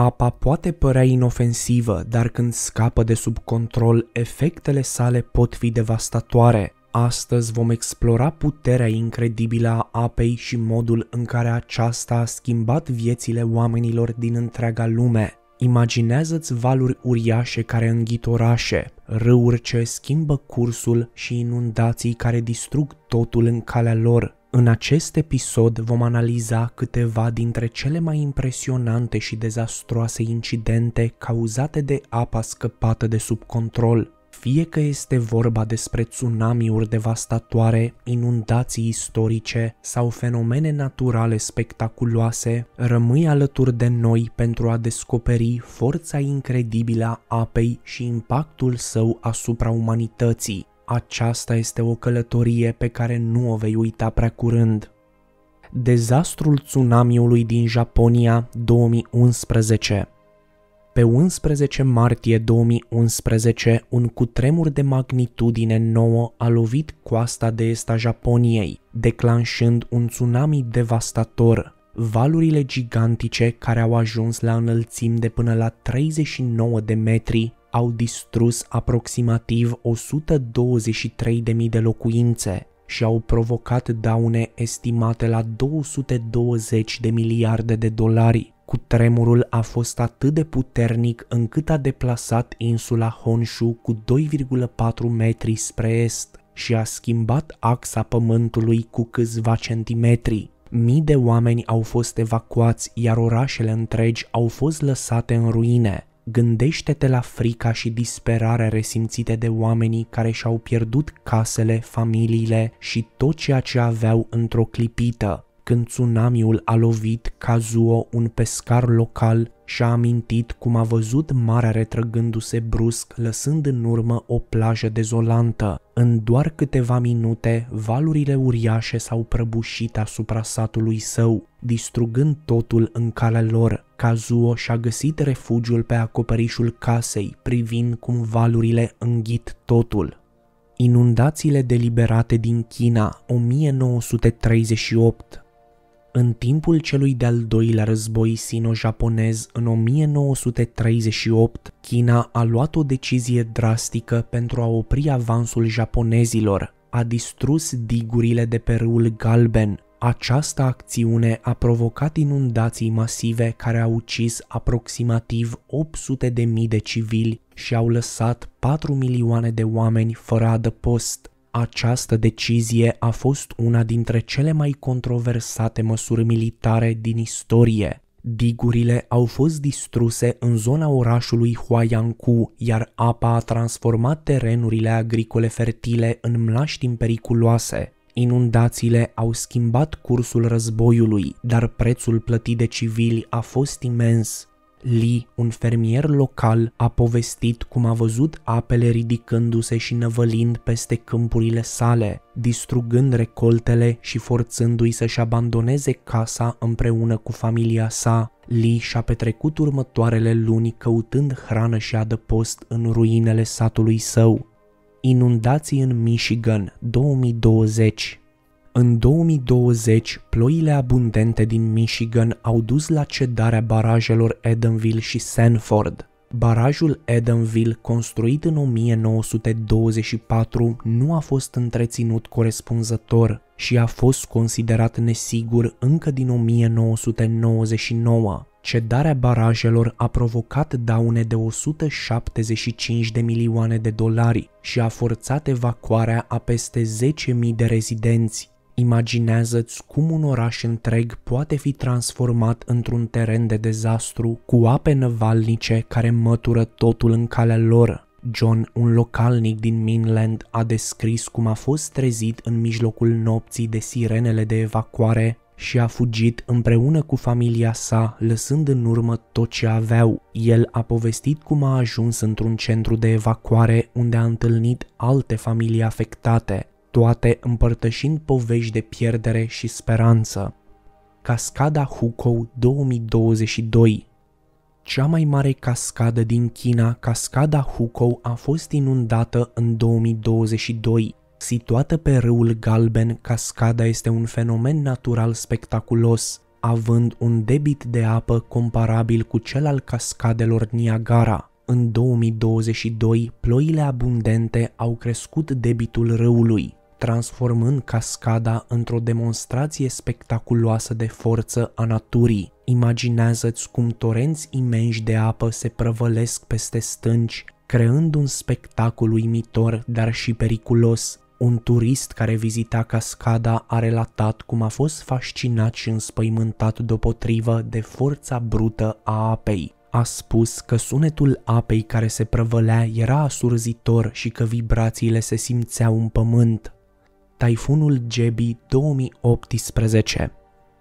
Apa poate părea inofensivă, dar când scapă de sub control, efectele sale pot fi devastatoare. Astăzi vom explora puterea incredibilă a apei și modul în care aceasta a schimbat viețile oamenilor din întreaga lume. Imaginează-ți valuri uriașe care înghit orașe, râuri ce schimbă cursul și inundații care distrug totul în calea lor, în acest episod vom analiza câteva dintre cele mai impresionante și dezastroase incidente cauzate de apa scăpată de sub control, fie că este vorba despre tsunamiuri devastatoare, inundații istorice sau fenomene naturale spectaculoase, rămâi alături de noi pentru a descoperi forța incredibilă a apei și impactul său asupra umanității aceasta este o călătorie pe care nu o vei uita prea curând. Dezastrul tsunamiului din Japonia 2011 pe 11 martie 2011, un cutremur de magnitudine 9 a lovit coasta de est a Japoniei, declanșând un tsunami devastator. Valurile gigantice care au ajuns la înălțimi de până la 39 de metri au distrus aproximativ 123.000 de locuințe și au provocat daune estimate la 220 de miliarde de dolari. Cu tremurul a fost atât de puternic încât a deplasat insula Honshu cu 2,4 metri spre est și a schimbat axa pământului cu câțiva centimetri. Mii de oameni au fost evacuați, iar orașele întregi au fost lăsate în ruine. Gândește-te la frica și disperarea resimțite de oamenii care și-au pierdut casele, familiile și tot ceea ce aveau într-o clipită când tsunamiul a lovit, Kazuo, un pescar local, și-a amintit cum a văzut marea retrăgându-se brusc, lăsând în urmă o plajă dezolantă. În doar câteva minute, valurile uriașe s-au prăbușit asupra satului său, distrugând totul în calea lor. Kazuo și-a găsit refugiul pe acoperișul casei, privind cum valurile înghit totul. Inundațiile deliberate din China 1938 în timpul celui de-al doilea război sino-japonez în 1938, China a luat o decizie drastică pentru a opri avansul japonezilor. A distrus digurile de pe râul Galben. Această acțiune a provocat inundații masive care au ucis aproximativ 800.000 de civili și au lăsat 4 milioane de oameni fără adăpost. Această decizie a fost una dintre cele mai controversate măsuri militare din istorie. Digurile au fost distruse în zona orașului Huayangku, iar apa a transformat terenurile agricole fertile în mlaștini periculoase. Inundațiile au schimbat cursul războiului, dar prețul plătit de civili a fost imens. Lee, un fermier local, a povestit cum a văzut apele ridicându-se și năvălind peste câmpurile sale, distrugând recoltele și forțându-i să-și abandoneze casa împreună cu familia sa. Lee și-a petrecut următoarele luni căutând hrană și adăpost în ruinele satului său. Inundații în Michigan 2020 în 2020, ploile abundente din Michigan au dus la cedarea barajelor Edenville și Sanford. Barajul Edenville, construit în 1924, nu a fost întreținut corespunzător și a fost considerat nesigur încă din 1999. Cedarea barajelor a provocat daune de 175 de milioane de dolari și a forțat evacuarea a peste 10.000 de rezidenți. Imaginează-ți cum un oraș întreg poate fi transformat într-un teren de dezastru cu ape năvalnice care mătură totul în calea lor. John, un localnic din Mainland, a descris cum a fost trezit în mijlocul nopții de sirenele de evacuare și a fugit împreună cu familia sa, lăsând în urmă tot ce aveau. El a povestit cum a ajuns într-un centru de evacuare unde a întâlnit alte familii afectate toate împărtășind povești de pierdere și speranță. Cascada Hukou 2022 Cea mai mare cascadă din China, cascada Hukou, a fost inundată în 2022. Situată pe râul Galben, cascada este un fenomen natural spectaculos, având un debit de apă comparabil cu cel al cascadelor Niagara. În 2022, ploile abundente au crescut debitul râului, transformând cascada într-o demonstrație spectaculoasă de forță a naturii. Imaginează-ți cum torenți imenși de apă se prăvălesc peste stânci, creând un spectacol uimitor, dar și periculos. Un turist care vizita cascada a relatat cum a fost fascinat și înspăimântat deopotrivă de forța brută a apei. A spus că sunetul apei care se prăvălea era asurzitor și că vibrațiile se simțeau în pământ taifunul Jebi 2018.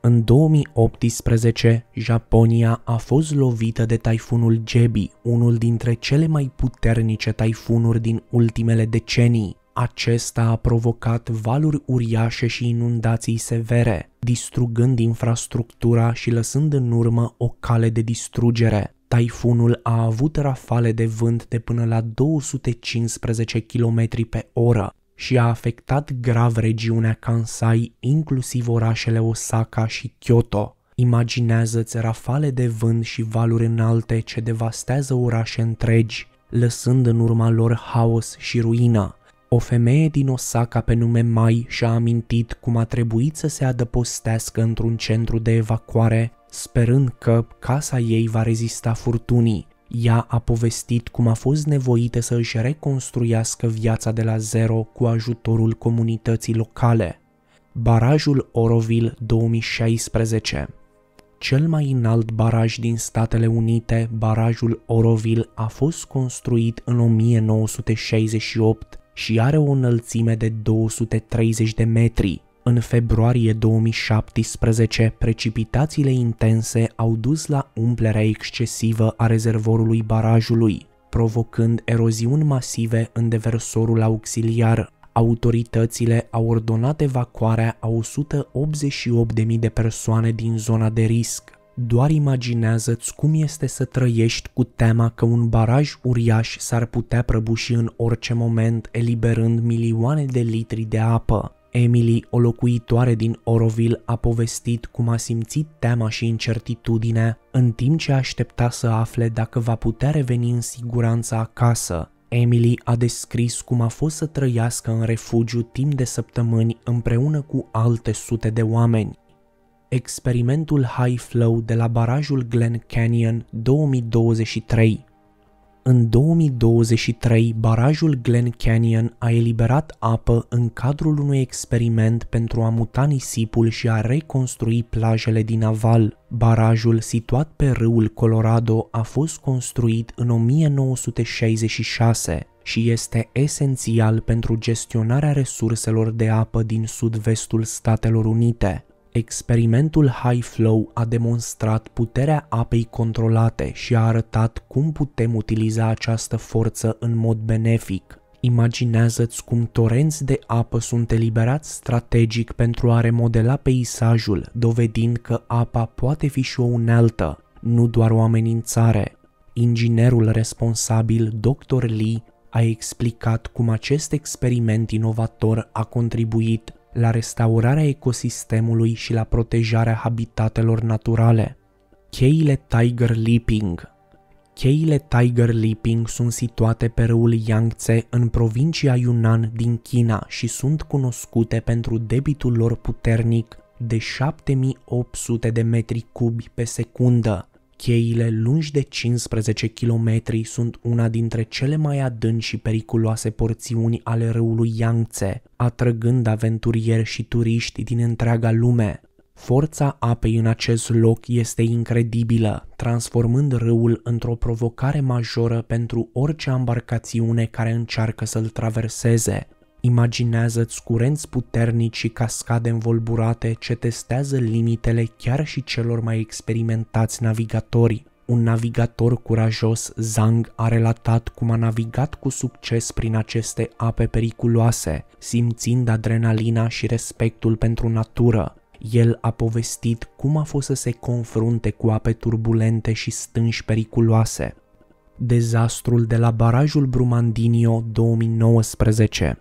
În 2018, Japonia a fost lovită de taifunul Jebi, unul dintre cele mai puternice taifunuri din ultimele decenii. Acesta a provocat valuri uriașe și inundații severe, distrugând infrastructura și lăsând în urmă o cale de distrugere. Taifunul a avut rafale de vânt de până la 215 km pe oră, și a afectat grav regiunea Kansai, inclusiv orașele Osaka și Kyoto. Imaginează-ți rafale de vânt și valuri înalte ce devastează orașe întregi, lăsând în urma lor haos și ruină. O femeie din Osaka pe nume Mai și-a amintit cum a trebuit să se adăpostească într-un centru de evacuare, sperând că casa ei va rezista furtunii. Ea a povestit cum a fost nevoită să își reconstruiască viața de la zero cu ajutorul comunității locale. Barajul Oroville 2016 cel mai înalt baraj din Statele Unite, barajul Oroville, a fost construit în 1968 și are o înălțime de 230 de metri în februarie 2017, precipitațiile intense au dus la umplerea excesivă a rezervorului barajului, provocând eroziuni masive în deversorul auxiliar. Autoritățile au ordonat evacuarea a 188.000 de persoane din zona de risc. Doar imaginează-ți cum este să trăiești cu tema că un baraj uriaș s-ar putea prăbuși în orice moment, eliberând milioane de litri de apă. Emily, o locuitoare din Oroville, a povestit cum a simțit teama și incertitudinea în timp ce aștepta să afle dacă va putea reveni în siguranță acasă. Emily a descris cum a fost să trăiască în refugiu timp de săptămâni împreună cu alte sute de oameni. Experimentul High Flow de la barajul Glen Canyon 2023 în 2023, barajul Glen Canyon a eliberat apă în cadrul unui experiment pentru a muta nisipul și a reconstrui plajele din aval. Barajul, situat pe râul Colorado, a fost construit în 1966 și este esențial pentru gestionarea resurselor de apă din sud-vestul Statelor Unite. Experimentul High Flow a demonstrat puterea apei controlate și a arătat cum putem utiliza această forță în mod benefic. Imaginează-ți cum torenți de apă sunt eliberați strategic pentru a remodela peisajul, dovedind că apa poate fi și o unealtă, nu doar o amenințare. Inginerul responsabil, Dr. Lee, a explicat cum acest experiment inovator a contribuit la restaurarea ecosistemului și la protejarea habitatelor naturale. Cheile Tiger Leaping Cheile Tiger Leaping sunt situate pe râul Yangtze în provincia Yunnan din China și sunt cunoscute pentru debitul lor puternic de 7800 de metri cubi pe secundă, Cheile lungi de 15 km sunt una dintre cele mai adânci și periculoase porțiuni ale râului Yangtze, atrăgând aventurieri și turiști din întreaga lume. Forța apei în acest loc este incredibilă, transformând râul într-o provocare majoră pentru orice embarcațiune care încearcă să-l traverseze. Imaginează-ți curenți puternici și cascade învolburate ce testează limitele chiar și celor mai experimentați navigatori. Un navigator curajos, Zhang, a relatat cum a navigat cu succes prin aceste ape periculoase, simțind adrenalina și respectul pentru natură. El a povestit cum a fost să se confrunte cu ape turbulente și stânși periculoase. Dezastrul de la barajul Brumandinio 2019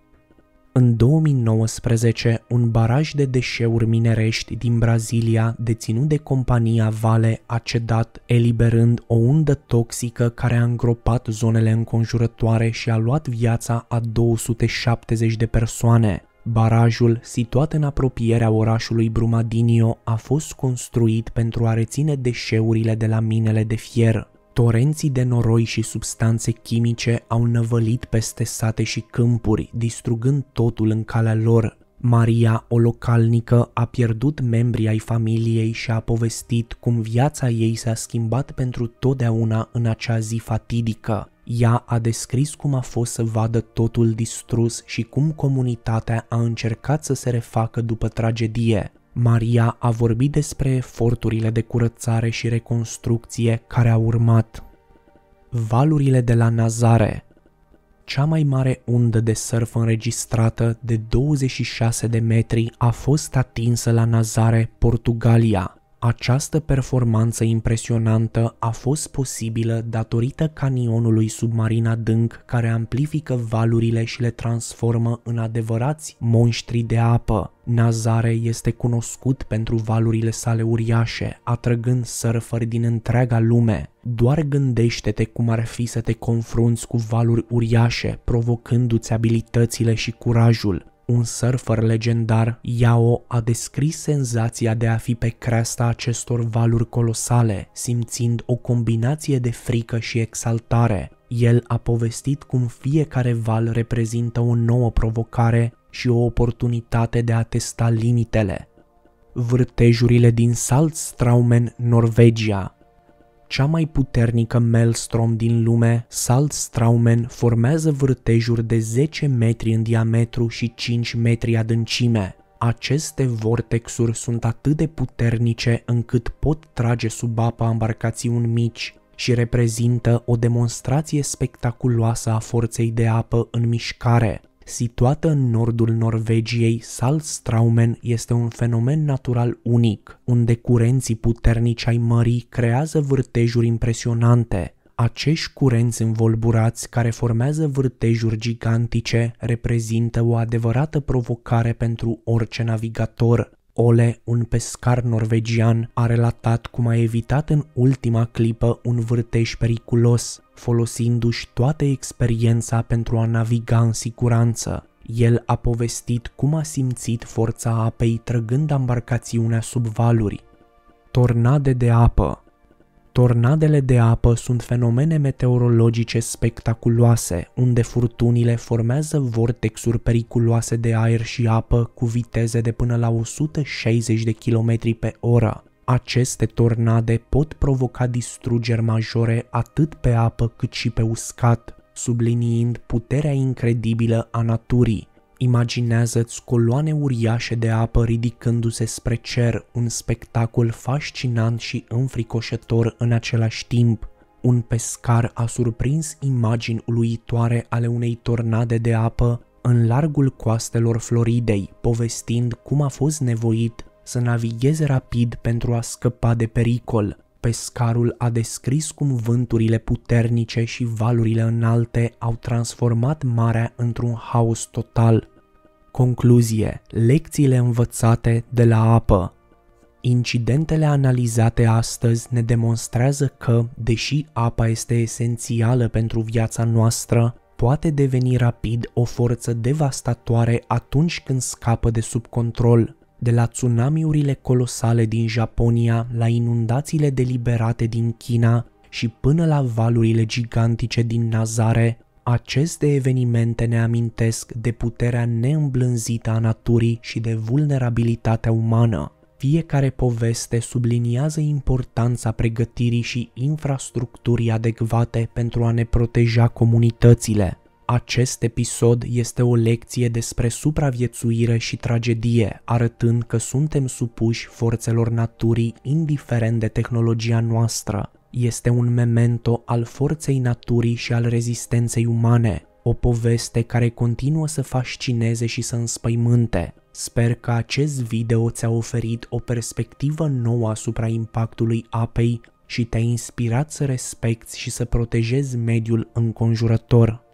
în 2019, un baraj de deșeuri minerești din Brazilia, deținut de compania Vale, a cedat, eliberând o undă toxică care a îngropat zonele înconjurătoare și a luat viața a 270 de persoane. Barajul, situat în apropierea orașului Brumadinho, a fost construit pentru a reține deșeurile de la minele de fier. Torenții de noroi și substanțe chimice au năvălit peste sate și câmpuri, distrugând totul în calea lor. Maria, o localnică, a pierdut membrii ai familiei și a povestit cum viața ei s-a schimbat pentru totdeauna în acea zi fatidică. Ea a descris cum a fost să vadă totul distrus și cum comunitatea a încercat să se refacă după tragedie. Maria a vorbit despre eforturile de curățare și reconstrucție care au urmat. Valurile de la Nazare, cea mai mare undă de surf înregistrată de 26 de metri a fost atinsă la Nazare, Portugalia, această performanță impresionantă a fost posibilă datorită canionului submarin adânc care amplifică valurile și le transformă în adevărați monștri de apă. Nazare este cunoscut pentru valurile sale uriașe, atrăgând surferi din întreaga lume. Doar gândește-te cum ar fi să te confrunți cu valuri uriașe, provocându-ți abilitățile și curajul, un surfer legendar, Yao a descris senzația de a fi pe creasta acestor valuri colosale, simțind o combinație de frică și exaltare. El a povestit cum fiecare val reprezintă o nouă provocare și o oportunitate de a testa limitele. Vârtejurile din Saltstraumen, Norvegia, cea mai puternică maelstrom din lume, Salt Straumen formează vârtejuri de 10 metri în diametru și 5 metri adâncime. Aceste vortexuri sunt atât de puternice încât pot trage sub apa embarcațiuni mici și reprezintă o demonstrație spectaculoasă a forței de apă în mișcare. Situată în nordul Norvegiei, Salstraumen este un fenomen natural unic, unde curenții puternici ai mării creează vârtejuri impresionante, acești curenți învolburați care formează vârtejuri gigantice reprezintă o adevărată provocare pentru orice navigator, Ole, un pescar norvegian, a relatat cum a evitat în ultima clipă un vârtej periculos, folosindu-și toată experiența pentru a naviga în siguranță. El a povestit cum a simțit forța apei trăgând embarcațiunea sub valuri. Tornade de apă Tornadele de apă sunt fenomene meteorologice spectaculoase, unde furtunile formează vortexuri periculoase de aer și apă cu viteze de până la 160 de km pe oră. Aceste tornade pot provoca distrugeri majore atât pe apă cât și pe uscat, subliniind puterea incredibilă a naturii. Imaginează-ți coloane uriașe de apă ridicându-se spre cer, un spectacol fascinant și înfricoșător în același timp. Un pescar a surprins imagini uluitoare ale unei tornade de apă în largul coastelor Floridei, povestind cum a fost nevoit să navigheze rapid pentru a scăpa de pericol. Pescarul a descris cum vânturile puternice și valurile înalte au transformat marea într-un haos total. Concluzie: lecțiile învățate de la apă. Incidentele analizate astăzi ne demonstrează că, deși apa este esențială pentru viața noastră, poate deveni rapid o forță devastatoare atunci când scapă de sub control de la tsunamiurile colosale din Japonia, la inundațiile deliberate din China și până la valurile gigantice din Nazare, aceste evenimente ne amintesc de puterea neîmblânzită a naturii și de vulnerabilitatea umană. Fiecare poveste subliniază importanța pregătirii și infrastructurii adecvate pentru a ne proteja comunitățile. Acest episod este o lecție despre supraviețuire și tragedie, arătând că suntem supuși forțelor naturii indiferent de tehnologia noastră. Este un memento al forței naturii și al rezistenței umane, o poveste care continuă să fascineze și să înspăimânte. Sper că acest video ți-a oferit o perspectivă nouă asupra impactului apei și te-a inspirat să respecti și să protejezi mediul înconjurător.